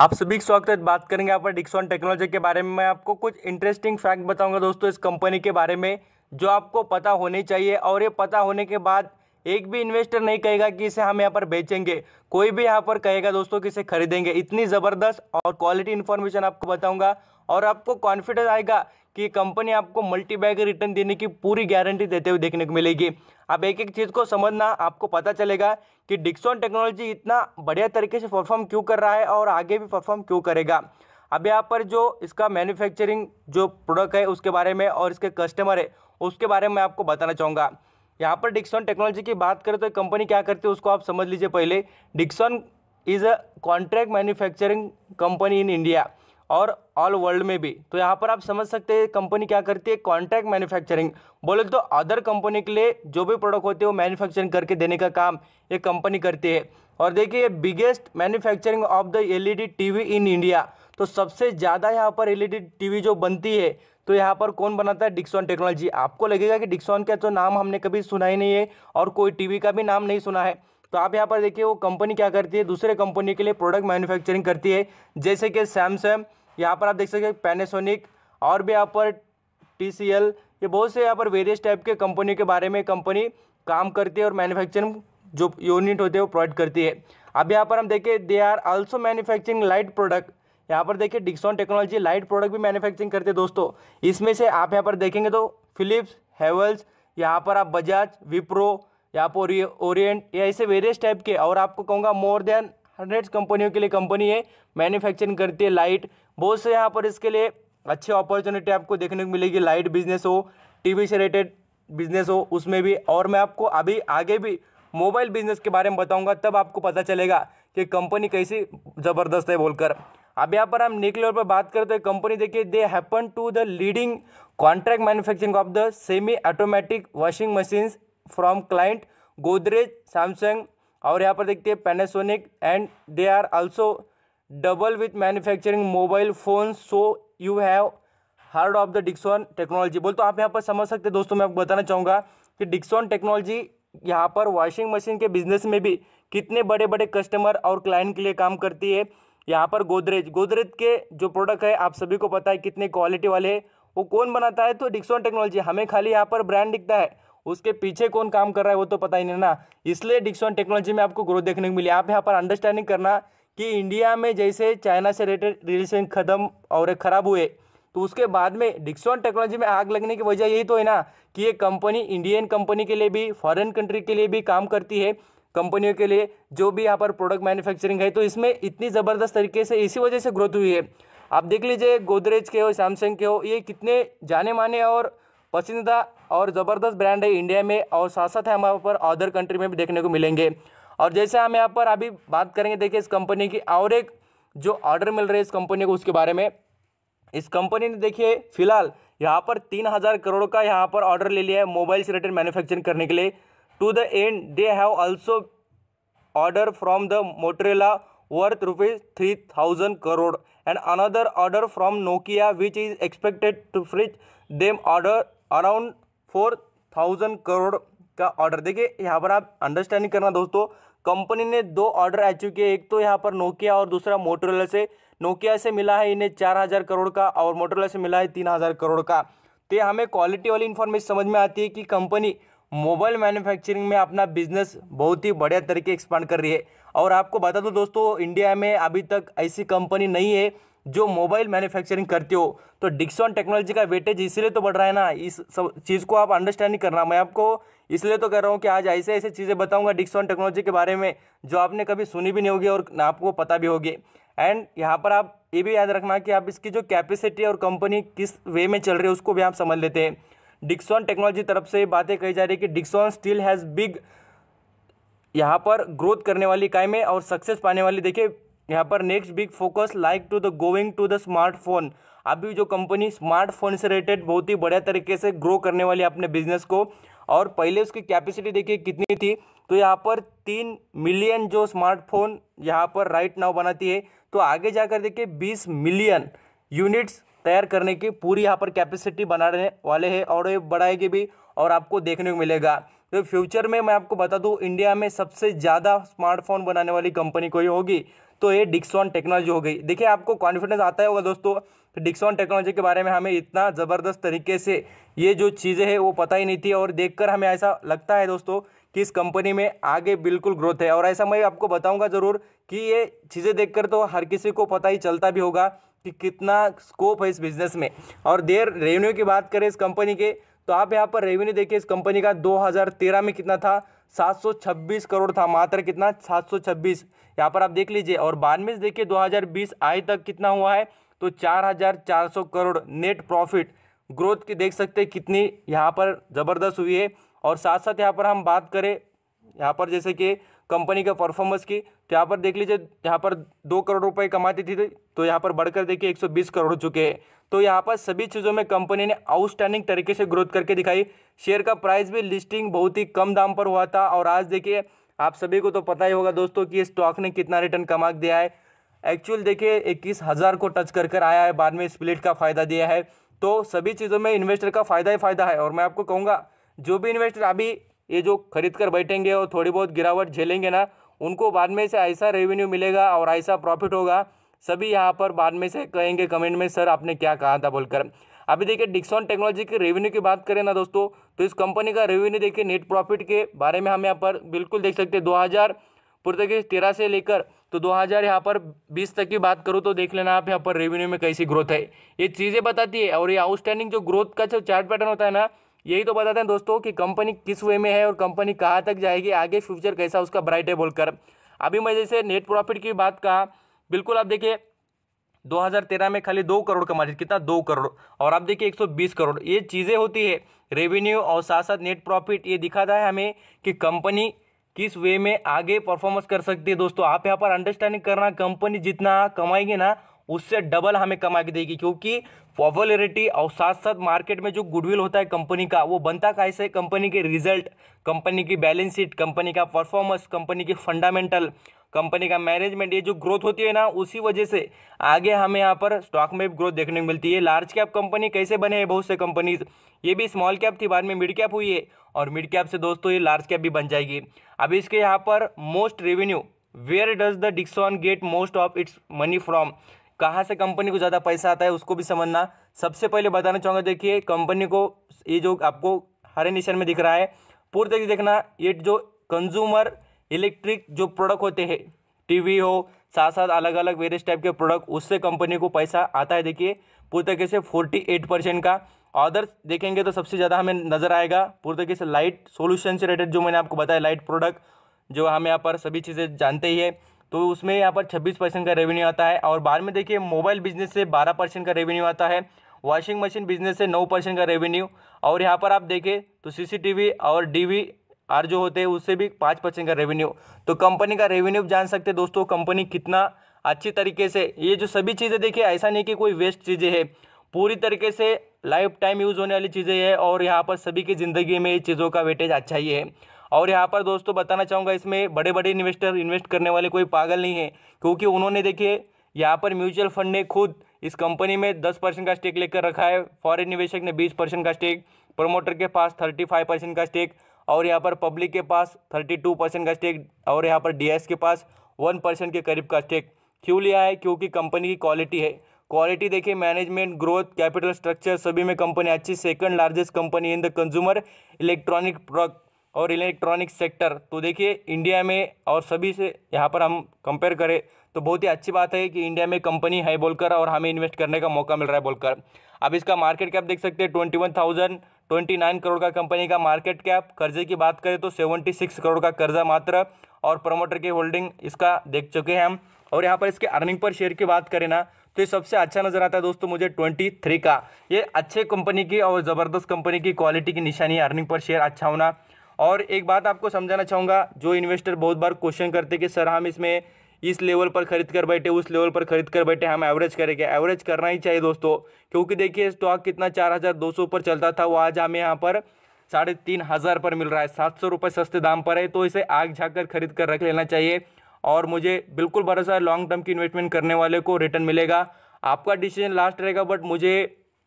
आप सभी स्वागत है बात करेंगे यहाँ पर डिक्सॉन टेक्नोलॉजी के बारे में मैं आपको कुछ इंटरेस्टिंग फैक्ट बताऊंगा दोस्तों इस कंपनी के बारे में जो आपको पता होनी चाहिए और ये पता होने के बाद एक भी इन्वेस्टर नहीं कहेगा कि इसे हम यहाँ पर बेचेंगे कोई भी यहाँ पर कहेगा दोस्तों कि इसे खरीदेंगे इतनी ज़बरदस्त और क्वालिटी इन्फॉर्मेशन आपको बताऊँगा और आपको कॉन्फिडेंस आएगा कि कंपनी आपको मल्टी बैग रिटर्न देने की पूरी गारंटी देते हुए देखने को मिलेगी अब एक एक चीज़ को समझना आपको पता चलेगा कि डिक्सॉन टेक्नोलॉजी इतना बढ़िया तरीके से परफॉर्म क्यों कर रहा है और आगे भी परफॉर्म क्यों करेगा अब यहाँ पर जो इसका मैन्युफैक्चरिंग जो प्रोडक्ट है उसके बारे में और इसके कस्टमर है उसके बारे में आपको बताना चाहूँगा यहाँ पर डिक्सॉन टेक्नोलॉजी की बात करें तो कंपनी क्या करती है उसको आप समझ लीजिए पहले Dixon is a contract manufacturing company in India और ऑल वर्ल्ड में भी तो यहाँ पर आप समझ सकते हैं कंपनी क्या करती है कॉन्ट्रैक्ट मैन्युफैक्चरिंग बोले तो अदर कंपनी के लिए जो भी प्रोडक्ट होते हैं वो मैन्युफैक्चरिंग करके देने का काम ये कंपनी करती है और देखिए ये biggest manufacturing of the LED TV in India तो सबसे ज़्यादा यहाँ पर टी टीवी e जो बनती है तो यहाँ पर कौन बनाता है डिक्सॉन टेक्नोलॉजी आपको लगेगा कि डिक्सॉन का तो नाम हमने कभी सुना ही नहीं है और कोई वी का भी नाम नहीं सुना है तो आप यहाँ पर देखिए वो कंपनी क्या करती है दूसरे कंपनी के लिए प्रोडक्ट मैन्युफैक्चरिंग करती है जैसे कि सैमसंग यहाँ पर आप देख सकते हैं पैनासोनिक और भी यहाँ पर टी ये बहुत से यहाँ पर वेरियस टाइप के कंपनी के बारे में कंपनी काम करती है और मैन्युफैक्चरिंग जो यूनिट होते हैं वो प्रोवाइड करती है अब यहाँ पर हम देखें they are also manufacturing light product यहाँ पर देखिए डिक्सॉन टेक्नोलॉजी लाइट प्रोडक्ट भी मैन्युफैक्चरिंग करते हैं दोस्तों इसमें से आप यहाँ पर देखेंगे तो फिलिप्स हेवल्स यहाँ पर आप बजाज विप्रो यहाँ पर ओरिएंट या ऐसे वेरियस टाइप के और आपको कहूँगा मोर देन हंड्रेड कंपनियों के लिए कंपनी है मैन्युफैक्चरिंग करती है लाइट बहुत से यहाँ पर इसके लिए अच्छी अपॉर्चुनिटी आपको देखने को मिलेगी लाइट बिजनेस हो टीवी से रिलेटेड बिजनेस हो उसमें भी और मैं आपको अभी आगे भी मोबाइल बिजनेस के बारे में बताऊंगा तब आपको पता चलेगा कि कंपनी कैसी ज़बरदस्त है बोलकर अब यहाँ पर हम निकले पर बात करें तो कंपनी देखिए they happen to the leading contract manufacturing of the semi automatic washing machines from client Godrej Samsung और यहाँ पर देखते हैं Panasonic and they are also double with manufacturing mobile phone so you have hard of the Dixon technology बोल तो आप यहाँ पर समझ सकते दोस्तों मैं आपको बताना चाहूँगा कि डिक्सॉन टेक्नोलॉजी यहाँ पर वॉशिंग मशीन के बिजनेस में भी कितने बड़े बड़े कस्टमर और क्लाइंट के लिए काम करती है यहाँ पर गोदरेज गोदरेज के जो प्रोडक्ट है आप सभी को पता है कितने क्वालिटी वाले हैं वो कौन बनाता है तो डिक्सॉन टेक्नोलॉजी हमें खाली यहाँ पर ब्रांड दिखता है उसके पीछे कौन काम कर रहा है वो तो पता ही नहीं ना इसलिए डिक्सॉन टेक्नोलॉजी में आपको ग्रोथ देखने को मिली आप यहाँ पर अंडरस्टैंडिंग करना कि इंडिया में जैसे चाइना से रिलेटेड रिलेशन ख़त्म और ख़राब हुए तो उसके बाद में डिक्सॉन टेक्नोलॉजी में आग लगने की वजह यही तो है ना कि ये कंपनी इंडियन कंपनी के लिए भी फॉरेन कंट्री के लिए भी काम करती है कंपनियों के लिए जो भी यहाँ पर प्रोडक्ट मैन्युफैक्चरिंग है तो इसमें इतनी ज़बरदस्त तरीके से इसी वजह से ग्रोथ हुई है आप देख लीजिए गोदरेज के हो सैमसंग के हो ये कितने जाने माने और पसंदीदा और ज़बरदस्त ब्रांड है इंडिया में और साथ साथ है हम यहाँ पर अदर कंट्री में भी देखने को मिलेंगे और जैसे हम यहाँ पर अभी बात करेंगे देखिए इस कंपनी की और एक जो ऑर्डर मिल रही है इस कंपनी को उसके बारे में इस कंपनी ने देखिए फिलहाल यहाँ पर तीन हज़ार करोड़ का यहाँ पर ऑर्डर ले लिया है मोबाइल से रिलेटेड मैन्युफैक्चरिंग करने के लिए to the and they have also order from the Motorola worth rupees three thousand crore and another order from Nokia which is expected to fridge them order around four thousand crore का order देखिए यहाँ पर आप understanding करना दोस्तों company ने दो order आ चुके हैं एक तो यहाँ पर नोकिया और दूसरा मोटरोला से नोकिया से मिला है इन्हें चार हज़ार करोड़ का और मोटरोला से मिला है तीन हज़ार करोड़ का तो ये हमें क्वालिटी वाली इन्फॉर्मेशन समझ में आती है कि कंपनी मोबाइल मैन्युफैक्चरिंग में अपना बिजनेस बहुत ही बढ़िया तरीके एक्सपांड कर रही है और आपको बता दो दोस्तों इंडिया में अभी तक ऐसी कंपनी नहीं है जो मोबाइल मैन्युफैक्चरिंग करते हो तो डिक्सॉन टेक्नोलॉजी का वेटेज इसीलिए तो बढ़ रहा है ना इस सब चीज़ को आप अंडरस्टैंड करना मैं आपको इसलिए तो कह रहा हूँ कि आज ऐसे ऐसे चीज़ें बताऊँगा डिक्सॉन टेक्नोलॉजी के बारे में जो आपने कभी सुनी भी नहीं होगी और आपको पता भी होगी एंड यहाँ पर आप ये भी याद रखना कि आप इसकी जो कैपेसिटी और कंपनी किस वे में चल रही है उसको भी आप समझ लेते हैं डिक्सॉन टेक्नोलॉजी तरफ से बातें कही जा रही है कि डिक्सॉन स्टील हैज़ बिग यहाँ पर ग्रोथ करने वाली काय में और सक्सेस पाने वाली देखिए यहाँ पर next big focus like to the going to the smartphone अभी जो कंपनी स्मार्टफोन से रिलेटेड बहुत ही बढ़िया तरीके से ग्रो करने वाली अपने बिजनेस को और पहले उसकी कैपेसिटी देखिए कितनी थी तो यहाँ पर तीन मिलियन जो स्मार्टफोन यहाँ पर राइट नाव बनाती है तो आगे जाकर देखिए बीस मिलियन यूनिट्स तैयार करने की पूरी यहाँ पर कैपेसिटी बनाने वाले हैं और ये बढ़ाएगी भी और आपको देखने को मिलेगा तो फ्यूचर में मैं आपको बता दूँ इंडिया में सबसे ज़्यादा स्मार्टफोन बनाने वाली कंपनी कोई होगी तो ये डिक्सॉन टेक्नोलॉजी हो गई देखिए आपको कॉन्फिडेंस आता होगा दोस्तों तो डिक्सॉन टेक्नोलॉजी के बारे में हमें इतना ज़बरदस्त तरीके से ये जो चीज़ें हैं वो पता ही नहीं थी और देखकर हमें ऐसा लगता है दोस्तों कि इस कंपनी में आगे बिल्कुल ग्रोथ है और ऐसा मैं आपको बताऊँगा ज़रूर कि ये चीज़ें देख तो हर किसी को पता ही चलता भी होगा कि कितना स्कोप है इस बिज़नेस में और देर रेवेन्यू की बात करें इस कंपनी के तो आप यहाँ पर रेवेन्यू देखिए इस कंपनी का 2013 में कितना था 726 करोड़ था मात्र कितना 726 यहाँ पर आप देख लीजिए और बानवे देखिए 2020 आय तक कितना हुआ है तो 4,400 करोड़ नेट प्रॉफिट ग्रोथ की देख सकते हैं कितनी यहाँ पर ज़बरदस्त हुई है और साथ साथ यहाँ पर हम बात करें यहाँ पर जैसे कि कंपनी का परफॉर्मेंस की तो यहाँ पर देख लीजिए यहाँ पर दो करोड़ रुपए कमाती थी तो यहाँ पर बढ़कर देखिए 120 करोड़ हो चुके हैं तो यहाँ पर सभी चीज़ों में कंपनी ने आउटस्टैंडिंग तरीके से ग्रोथ करके दिखाई शेयर का प्राइस भी लिस्टिंग बहुत ही कम दाम पर हुआ था और आज देखिए आप सभी को तो पता ही होगा दोस्तों कि स्टॉक ने कितना रिटर्न कमा दिया है एक्चुअल देखिए इक्कीस हज़ार को टच कर कर आया है बाद में स्प्लिट का फ़ायदा दिया है तो सभी चीज़ों में इन्वेस्टर का फ़ायदा ही फ़ायदा है और मैं आपको कहूँगा जो भी इन्वेस्टर अभी ये जो खरीद कर बैठेंगे और थोड़ी बहुत गिरावट झेलेंगे ना उनको बाद में से ऐसा रेवेन्यू मिलेगा और ऐसा प्रॉफिट होगा सभी यहाँ पर बाद में से कहेंगे कमेंट में सर आपने क्या कहा था बोलकर अभी देखिए डिक्सॉन टेक्नोलॉजी के रेवेन्यू की बात करें ना दोस्तों तो इस कंपनी का रेवेन्यू देखिए नेट प्रॉफिट के बारे में हम यहाँ पर बिल्कुल देख सकते हैं दो हज़ार पुर्तगीज तेरह से लेकर तो 2000 यहाँ पर 20 तक की बात करूँ तो देख लेना आप यहाँ पर रेवेन्यू में कैसी ग्रोथ है ये चीज़ें बताती है और ये आउटस्टैंडिंग जो ग्रोथ का जो चार्ट पैटर्न होता है ना यही तो बताते हैं दोस्तों कि कंपनी किस वे में है और कंपनी कहाँ तक जाएगी आगे फ्यूचर कैसा उसका ब्राइट है बोलकर अभी मैं जैसे नेट प्रॉफिट की बात कहा बिल्कुल आप देखिए 2013 में खाली दो करोड़ कमा रही कितना दो करोड़ और आप देखिए 120 करोड़ ये चीज़ें होती है रेवेन्यू और साथ साथ नेट प्रॉफिट ये दिखाता है हमें कि कंपनी किस वे में आगे परफॉर्मेंस कर सकती है दोस्तों आप यहाँ पर अंडरस्टैंडिंग करना कंपनी जितना कमाएंगे ना उससे डबल हमें कमा के देगी क्योंकि पॉपुलरिटी और साथ साथ मार्केट में जो गुडविल होता है कंपनी का वो बनता कैसे कंपनी के रिजल्ट कंपनी की बैलेंस शीट कंपनी का परफॉर्मेंस कंपनी के फंडामेंटल कंपनी का मैनेजमेंट ये जो ग्रोथ होती है ना उसी वजह से आगे हमें यहाँ पर स्टॉक में ग्रोथ देखने को मिलती है लार्ज कैप कंपनी कैसे बने हैं बहुत से कंपनीज ये भी स्मॉल कैप थी बाद में मिड कैप हुई है और मिड कैप से दोस्तों ये लार्ज कैप भी बन जाएगी अब इसके यहाँ पर most revenue where does the Dixon get most of its money from कहाँ से कंपनी को ज़्यादा पैसा आता है उसको भी समझना सबसे पहले बताना चाहूँगा देखिए कंपनी को ये जो आपको हरे निशान में दिख रहा है पूरी तरीके देखना ये जो कंज्यूमर इलेक्ट्रिक जो प्रोडक्ट होते हैं टीवी हो साथ साथ अलग अलग वेरियस टाइप के प्रोडक्ट उससे कंपनी को पैसा आता है देखिए पूरी तरीके से फोर्टी एट परसेंट का ऑर्डर देखेंगे तो सबसे ज़्यादा हमें नज़र आएगा पूरी तरीके से लाइट सोल्यूशन से रिलेटेड जो मैंने आपको बताया लाइट प्रोडक्ट जो हम यहाँ पर सभी चीज़ें जानते ही है तो उसमें यहाँ पर छब्बीस परसेंट का रेवेन्यू आता है और बाद में देखिए मोबाइल बिजनेस से बारह परसेंट का रेवेन्यू आता है वॉशिंग मशीन बिजनेस से नौ परसेंट का रेवेन्यू और यहाँ पर आप देखें तो सी और डी आर जो होते हैं उससे भी पाँच परसेंट का रेवेन्यू तो कंपनी का रेवेन्यू जान सकते हैं दोस्तों कंपनी कितना अच्छी तरीके से ये जो सभी चीज़ें देखिए ऐसा नहीं कि कोई वेस्ट चीज़ें है पूरी तरीके से लाइफ टाइम यूज़ होने वाली चीज़ें है और यहाँ पर सभी की ज़िंदगी में ये चीज़ों का वेटेज अच्छा ही है और यहाँ पर दोस्तों बताना चाहूँगा इसमें बड़े बड़े इन्वेस्टर इन्वेस्ट करने वाले कोई पागल नहीं है क्योंकि उन्होंने देखिए यहाँ पर म्यूचुअल फंड ने खुद इस कंपनी में दस परसेंट का स्टेक लेकर रखा है फॉरेन निवेशक ने बीस परसेंट का स्टेक प्रमोटर के पास थर्टी फाइव परसेंट का स्टेक और यहाँ पर पब्लिक के पास थर्टी टू परसेंट का स्टेक और यहाँ पर डीएस के पास वन परसेंट के करीब का स्टेक क्यों लिया है क्योंकि कंपनी की क्वालिटी है क्वालिटी देखिए मैनेजमेंट ग्रोथ कैपिटल स्ट्रक्चर सभी में कंपनी अच्छी second largest company in the consumer electronic product और इलेक्ट्रॉनिक सेक्टर तो देखिए इंडिया में और सभी से यहाँ पर हम कंपेयर करें तो बहुत ही अच्छी बात है कि इंडिया में कंपनी है बोलकर और हमें इन्वेस्ट करने का मौका मिल रहा है बोलकर अब इसका मार्केट कैप देख सकते हैं twenty one thousand twenty nine crore का कंपनी का मार्केट कैप कर्जे की बात करें तो सेवेंटी सिक्स करोड़ का कर्जा मात्र और प्रमोटर की होल्डिंग इसका देख चुके हैं हम और यहाँ पर इसके अर्निंग पर शेयर की बात करें ना तो ये सबसे अच्छा नज़र आता है दोस्तों मुझे ट्वेंटी थ्री का ये अच्छे कंपनी की और ज़बरदस्त कंपनी की क्वालिटी की निशानी है अर्निंग पर शेयर अच्छा होना और एक बात आपको समझाना चाहूँगा जो इन्वेस्टर बहुत बार क्वेश्चन करते कि सर हम इसमें इस लेवल पर खरीद कर बैठे उस लेवल पर खरीद कर बैठे हम एवरेज करेंगे एवरेज करना ही चाहिए दोस्तों क्योंकि देखिए स्टॉक कितना चार हज़ार दो सौ पर चलता था वो आज हमें यहाँ पर साढ़े तीन हज़ार पर मिल रहा है सात सौ रुपये सस्ते दाम पर है तो इसे आग झाक कर खरीद कर रख लेना चाहिए और मुझे बिल्कुल भरोसा है लॉन्ग टर्म की इन्वेस्टमेंट करने वाले को रिटर्न मिलेगा आपका डिसीजन लास्ट रहेगा बट मुझे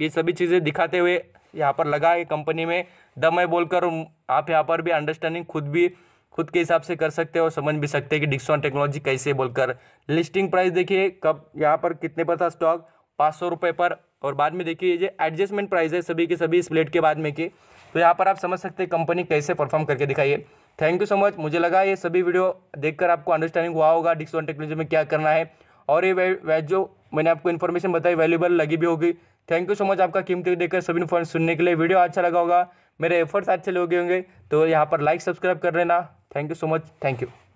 ये सभी चीज़ें दिखाते हुए यहाँ पर लगा है कंपनी में दम है बोलकर आप यहाँ पर भी अंडरस्टैंडिंग खुद भी खुद के हिसाब से कर सकते हैं और समझ भी सकते हैं कि डिक्सॉन टेक्नोलॉजी कैसे बोलकर लिस्टिंग प्राइस देखिए कब यहाँ पर कितने पर था स्टॉक पाँच सौ रुपये पर और बाद में देखिए ये एडजस्टमेंट प्राइस है सभी के सभी स्प्लिट के बाद में के तो यहाँ पर आप समझ सकते हैं कंपनी कैसे परफॉर्म करके दिखाइए थैंक यू सो मच मुझे लगा ये सभी वीडियो देखकर आपको अंडरस्टैंडिंग हुआ होगा डिक्सॉन टेक्नोलॉजी में क्या करना है और ये जो मैंने आपको इन्फॉर्मेशन बताई वैल्यूबल लगी भी होगी थैंक यू सो मच आपका कीमती देखकर सभी इन्फॉर्मेशन सुनने के लिए वीडियो अच्छा लगा होगा मेरे एफर्ट्स अच्छे लोगे होंगे तो यहाँ पर लाइक सब्सक्राइब कर लेना thank you so much thank you